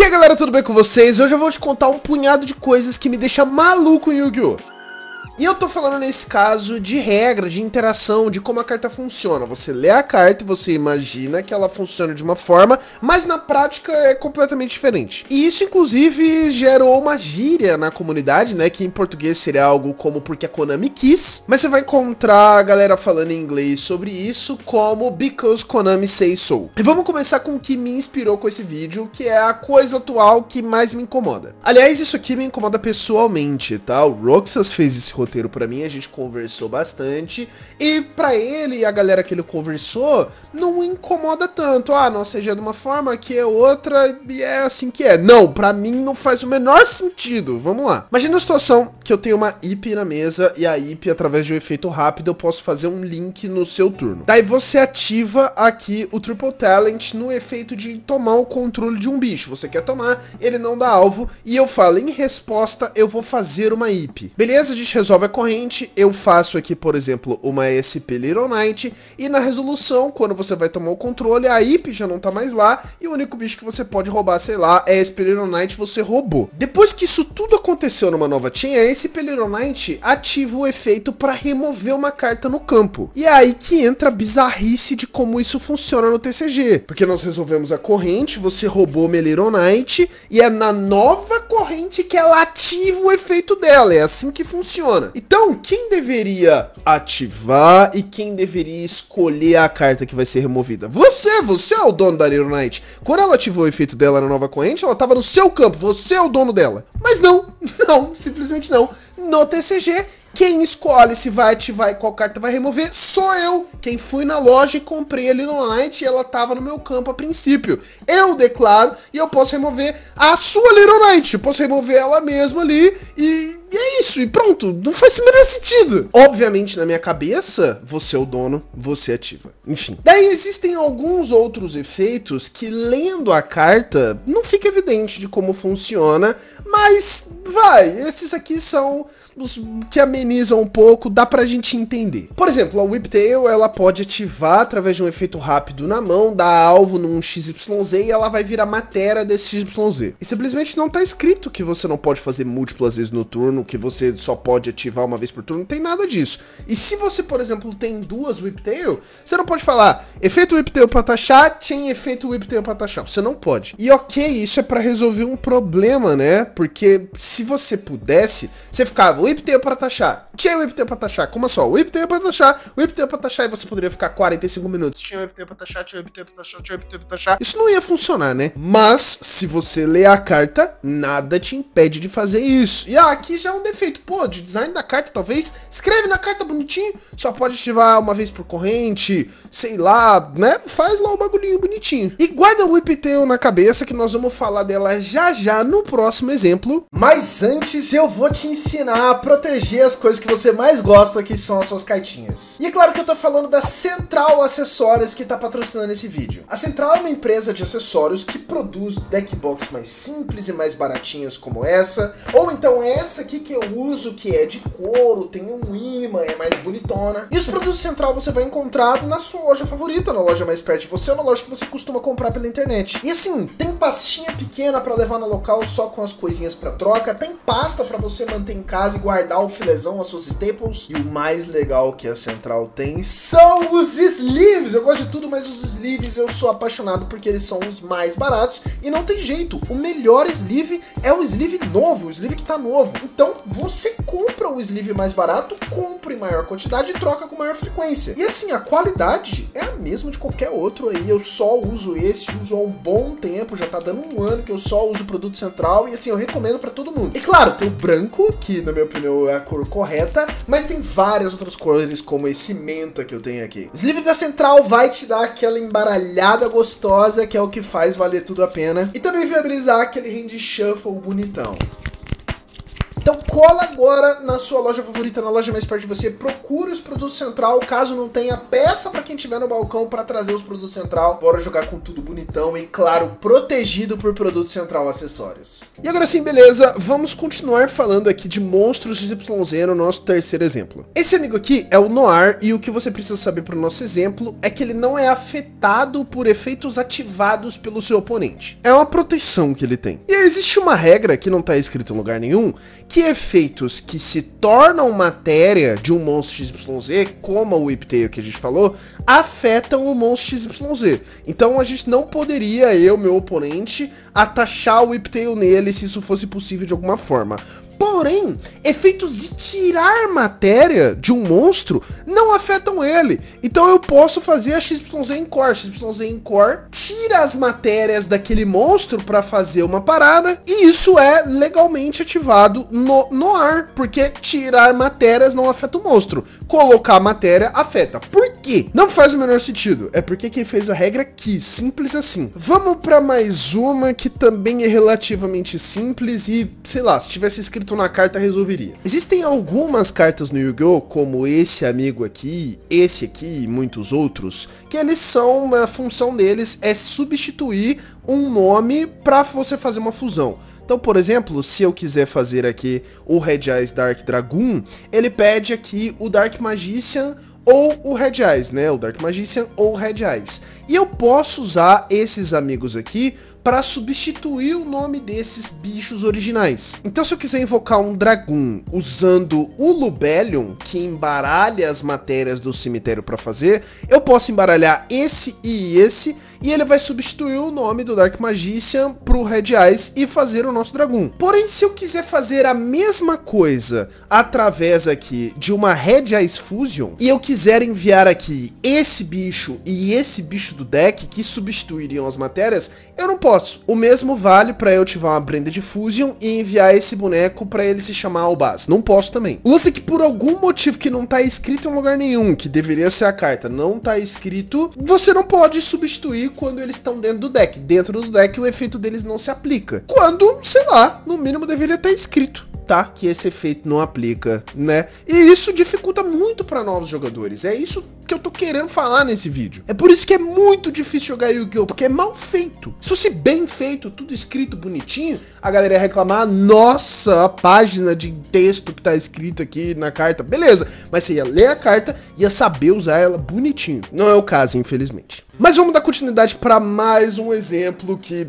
E aí galera, tudo bem com vocês? Hoje eu vou te contar um punhado de coisas que me deixa maluco em Yu-Gi-Oh! E eu tô falando nesse caso de regra, de interação, de como a carta funciona. Você lê a carta e você imagina que ela funciona de uma forma, mas na prática é completamente diferente. E isso, inclusive, gerou uma gíria na comunidade, né? Que em português seria algo como porque a Konami quis. Mas você vai encontrar a galera falando em inglês sobre isso como Because Konami Say So. E vamos começar com o que me inspirou com esse vídeo, que é a coisa atual que mais me incomoda. Aliás, isso aqui me incomoda pessoalmente, tá? O Roxas fez esse roteiro para mim, a gente conversou bastante. E para ele e a galera que ele conversou, não incomoda tanto. Ah, não seja é de uma forma, que é outra, e é assim que é. Não, para mim não faz o menor sentido. Vamos lá. Imagina a situação que eu tenho uma IP na mesa e a IP, através de um efeito rápido, eu posso fazer um link no seu turno. Daí você ativa aqui o Triple Talent no efeito de tomar o controle de um bicho. Você quer tomar, ele não dá alvo, e eu falo, em resposta, eu vou fazer uma IP. Beleza? A gente resolve resolve a corrente, eu faço aqui, por exemplo, uma SP Little Knight, e na resolução, quando você vai tomar o controle, a IP já não tá mais lá, e o único bicho que você pode roubar, sei lá, é SP Little Knight, você roubou. Depois que isso tudo aconteceu numa nova team, a SP Little Knight ativa o efeito para remover uma carta no campo. E é aí que entra a bizarrice de como isso funciona no TCG, porque nós resolvemos a corrente, você roubou uma Little Knight, e é na nova corrente que ela ativa o efeito dela, é assim que funciona funciona. Então, quem deveria ativar e quem deveria escolher a carta que vai ser removida? Você, você é o dono da Little Knight. Quando ela ativou o efeito dela na nova corrente, ela estava no seu campo, você é o dono dela. Mas não, não, simplesmente não. No TCG, quem escolhe se vai ativar e qual carta vai remover sou eu, quem fui na loja e comprei a Little Knight e ela tava no meu campo a princípio. Eu declaro e eu posso remover a sua Little Knight, eu posso remover ela mesma ali e é isso, e pronto, não faz o menor sentido. Obviamente, na minha cabeça, você é o dono, você ativa. Enfim. Daí existem alguns outros efeitos que, lendo a carta, não fica evidente de como funciona, mas vai, esses aqui são os que amenizam um pouco, dá pra gente entender. Por exemplo, a Whiptail, ela pode ativar através de um efeito rápido na mão, dar alvo num XYZ e ela vai virar matéria desse XYZ. E simplesmente não tá escrito que você não pode fazer múltiplas vezes no turno, que você só pode ativar uma vez por turno, não tem nada disso. E se você, por exemplo, tem duas Whiptail, você não pode falar efeito Whiptail pra taxar, tem efeito Whiptail pra taxar, você não pode. E ok, isso é pra resolver um problema, né? Porque se você pudesse, você ficava whiptail para taxar, tinha whiptail para taxar, como só, assim? whiptail para taxar, whiptail para taxar, e você poderia ficar 45 minutos, tinha whiptail para taxar, tinha whiptail para taxar, tinha whiptail para taxar. Isso não ia funcionar, né? Mas, se você ler a carta, nada te impede de fazer isso. E ah, aqui já é um defeito, pô, de design da carta, talvez, escreve na carta bonitinho, só pode ativar uma vez por corrente, sei lá, né? Faz lá o um bagulhinho bonitinho. E guarda o whiptail na cabeça, que nós vamos falar dela já já no próximo exemplo, mas mas antes eu vou te ensinar a proteger as coisas que você mais gosta, que são as suas cartinhas. E é claro que eu tô falando da Central Acessórios que tá patrocinando esse vídeo. A Central é uma empresa de acessórios que produz deckbox mais simples e mais baratinhas como essa, ou então essa aqui que eu uso, que é de couro, tem um imã, é mais bonitona. E os produtos Central você vai encontrar na sua loja favorita, na loja mais perto de você, ou na loja que você costuma comprar pela internet. E assim, tem pastinha pequena para levar no local só com as coisinhas para troca, marca, tem pasta para você manter em casa e guardar o filezão, as suas staples. E o mais legal que a Central tem são os sleeves. Eu gosto de tudo, mas os sleeves eu sou apaixonado porque eles são os mais baratos e não tem jeito. O melhor sleeve é o sleeve novo, o sleeve que tá novo. Então você compra o sleeve mais barato, compra em maior quantidade e troca com maior frequência. E assim, a qualidade é a mesma de qualquer outro aí. Eu só uso esse, uso há um bom tempo, já tá dando um ano que eu só uso o produto Central e assim, eu recomendo para todo mundo. E claro, tem o branco, que na minha opinião é a cor correta, mas tem várias outras cores, como esse menta que eu tenho aqui. o sleeve da Central vai te dar aquela embaralhada gostosa, que é o que faz valer tudo a pena. E também viabilizar aquele hand shuffle bonitão cola agora na sua loja favorita, na loja mais perto de você, procure os produtos central, caso não tenha peça para quem tiver no balcão para trazer os produtos central. Bora jogar com tudo bonitão e claro, protegido por produtos central acessórios. E agora sim, beleza, vamos continuar falando aqui de monstros de XYZ no nosso terceiro exemplo. Esse amigo aqui é o Noir e o que você precisa saber para o nosso exemplo é que ele não é afetado por efeitos ativados pelo seu oponente. É uma proteção que ele tem. E existe uma regra que não está escrita em lugar nenhum, que é efeitos que se tornam matéria de um monstro XYZ, como o Whiptail que a gente falou, afetam o monstro XYZ. Então a gente não poderia, eu, meu oponente, atachar o Whiptail nele se isso fosse possível de alguma forma. Porém, efeitos de tirar matéria de um monstro não afetam ele. Então eu posso fazer a XYZ em core. XYZ em core tira as matérias daquele monstro para fazer uma parada. E isso é legalmente ativado no, no ar. Porque tirar matérias não afeta o monstro. Colocar matéria afeta. Por quê? Não faz o menor sentido. É porque quem fez a regra que Simples assim. Vamos para mais uma que também é relativamente simples. E sei lá, se tivesse escrito escrito na carta resolveria. Existem algumas cartas no Yu-Gi-Oh! como esse amigo aqui, esse aqui e muitos outros, que eles são, a função deles é substituir um nome para você fazer uma fusão. Então, por exemplo, se eu quiser fazer aqui o Red Eyes Dark Dragoon, ele pede aqui o Dark Magician ou o Red Eyes, né? O Dark Magician ou o Red Eyes. E eu posso usar esses amigos aqui para substituir o nome desses bichos originais. Então se eu quiser invocar um dragão usando o Lubellion, que embaralha as matérias do cemitério para fazer, eu posso embaralhar esse e esse, e ele vai substituir o nome do Dark Magician pro Red Eyes e fazer o nosso dragão. Porém, se eu quiser fazer a mesma coisa através aqui de uma Red Eyes Fusion, e eu quiser enviar aqui esse bicho e esse bicho do do deck que substituiriam as matérias, eu não posso. O mesmo vale para eu ativar uma Brenda de Fusion e enviar esse boneco para ele se chamar Albaz. Não posso também. O lance é que por algum motivo que não tá escrito em lugar nenhum, que deveria ser a carta, não tá escrito, você não pode substituir quando eles estão dentro do deck. Dentro do deck o efeito deles não se aplica. Quando, sei lá, no mínimo deveria estar tá escrito tá? Que esse efeito não aplica, né? E isso dificulta muito para novos jogadores. É isso que eu tô querendo falar nesse vídeo. É por isso que é muito difícil jogar Yu-Gi-Oh! Porque é mal feito. Se fosse bem feito, tudo escrito bonitinho, a galera ia reclamar, nossa, a página de texto que tá escrito aqui na carta, beleza. Mas você ia ler a carta e ia saber usar ela bonitinho. Não é o caso, infelizmente. Mas vamos dar continuidade para mais um exemplo que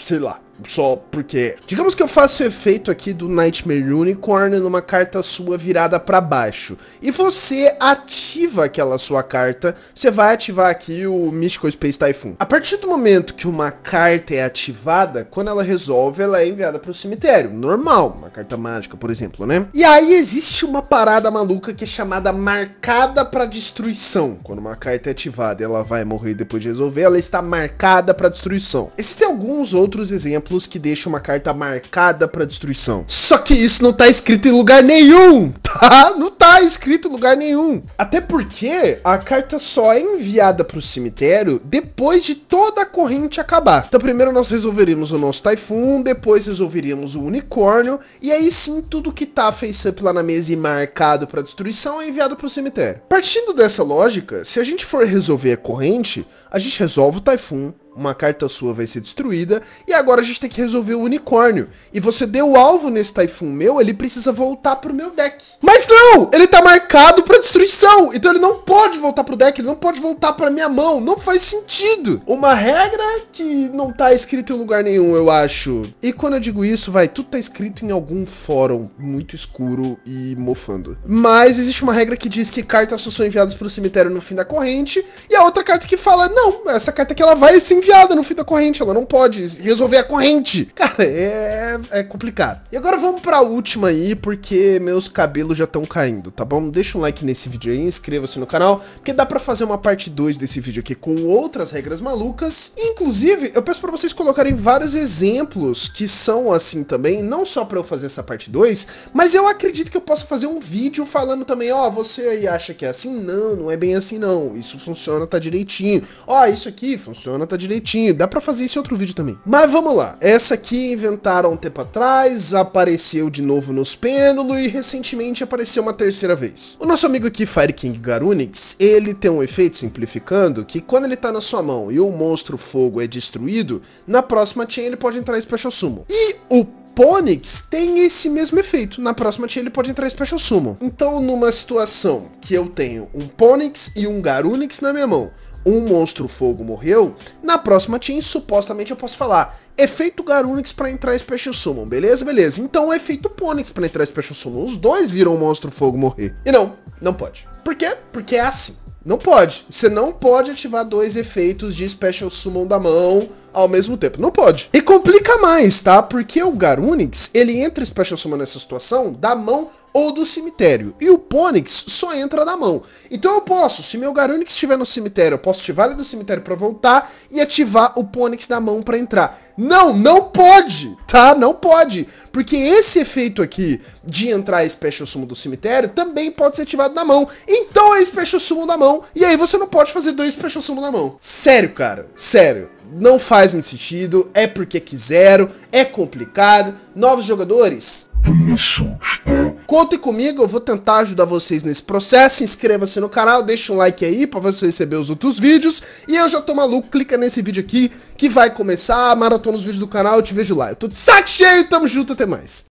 sei lá, só porque... Digamos que eu faço o efeito aqui do Nightmare Unicorn numa carta sua virada para baixo. E você ativa aquela sua carta, você vai ativar aqui o Mystical Space Typhoon. A partir do momento que uma carta é ativada, quando ela resolve, ela é enviada para o cemitério. Normal, uma carta mágica, por exemplo, né? E aí existe uma parada maluca que é chamada marcada para destruição. Quando uma carta é ativada ela vai morrer depois de resolver, ela está marcada para destruição. Existem alguns outros exemplos que deixa uma carta marcada para destruição. Só que isso não tá escrito em lugar nenhum, tá? Não tá escrito em lugar nenhum. Até porque a carta só é enviada para o cemitério depois de toda a corrente acabar. Então primeiro nós resolveríamos o nosso Taifun, depois resolveríamos o Unicórnio, e aí sim tudo que tá face up lá na mesa e marcado para destruição é enviado para o cemitério. Partindo dessa lógica, se a gente for resolver a corrente, a gente resolve o Taifun, uma carta sua vai ser destruída, e agora a gente tem que resolver o unicórnio. E você deu o alvo nesse Typhoon meu, ele precisa voltar pro meu deck. Mas não! Ele tá marcado pra destruição, então ele não pode voltar pro deck, ele não pode voltar pra minha mão, não faz sentido. Uma regra que não tá escrita em lugar nenhum, eu acho. E quando eu digo isso, vai, tudo tá escrito em algum fórum muito escuro e mofando. Mas existe uma regra que diz que cartas só são enviadas pro cemitério no fim da corrente, e a outra carta que fala, não, essa carta que ela vai se enviada no fim da corrente, ela não pode resolver a corrente. Cara, é, é complicado. E agora vamos pra última aí, porque meus cabelos já estão caindo, tá bom? Deixa um like nesse vídeo aí, inscreva-se no canal, porque dá pra fazer uma parte 2 desse vídeo aqui com outras regras malucas. Inclusive, eu peço pra vocês colocarem vários exemplos que são assim também, não só pra eu fazer essa parte 2, mas eu acredito que eu possa fazer um vídeo falando também, ó, oh, você aí acha que é assim? Não, não é bem assim não, isso funciona, tá direitinho. Ó, oh, isso aqui funciona, tá direitinho direitinho. Dá pra fazer esse outro vídeo também. Mas vamos lá. Essa aqui inventaram um tempo atrás, apareceu de novo nos pêndulos e recentemente apareceu uma terceira vez. O nosso amigo aqui, Fire King Garunix, ele tem um efeito, simplificando, que quando ele tá na sua mão e o monstro fogo é destruído, na próxima chain ele pode entrar Special sumo. E o Ponix tem esse mesmo efeito. Na próxima tia ele pode entrar Special sumo. Então, numa situação que eu tenho um Ponix e um Garunix na minha mão, um monstro fogo morreu, na próxima team, supostamente eu posso falar efeito Garunix para entrar Special Summon, beleza? Beleza. Então efeito Ponix para entrar Special Summon. Os dois viram um monstro fogo morrer. E não, não pode. Por quê? Porque é assim. Não pode. Você não pode ativar dois efeitos de Special Summon da mão ao mesmo tempo. Não pode. E complica mais, tá? Porque o Garunix, ele entra Special Summon nessa situação da mão ou do cemitério. E o Ponix só entra da mão. Então eu posso, se meu Garunix estiver no cemitério, eu posso ativar ele do cemitério para voltar e ativar o Ponix da mão para entrar. Não, não pode, tá? Não pode. Porque esse efeito aqui de entrar Special Summon do cemitério também pode ser ativado na mão. Então é Special Summon da mão. E aí você não pode fazer dois Special Summon na mão. Sério, cara. Sério não faz muito sentido, é porque quiseram, é complicado. Novos jogadores? Contem comigo, eu vou tentar ajudar vocês nesse processo. Inscreva-se no canal, deixa um like aí para você receber os outros vídeos. E eu já tô maluco, clica nesse vídeo aqui que vai começar. Maratona os vídeos do canal, eu te vejo lá. Eu tô de saco cheio, tamo junto, até mais.